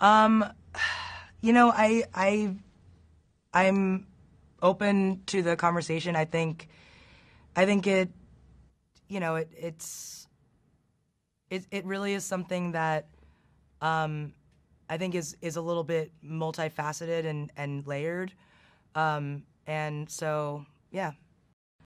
Um, you know, I I I'm open to the conversation. I think I think it you know, it it's it it really is something that um I think is is a little bit multifaceted and and layered. Um and so, yeah.